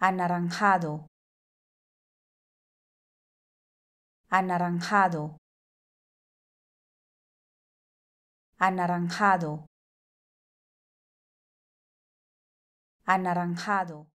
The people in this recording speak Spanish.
anaranjado, anaranjado, anaranjado, anaranjado.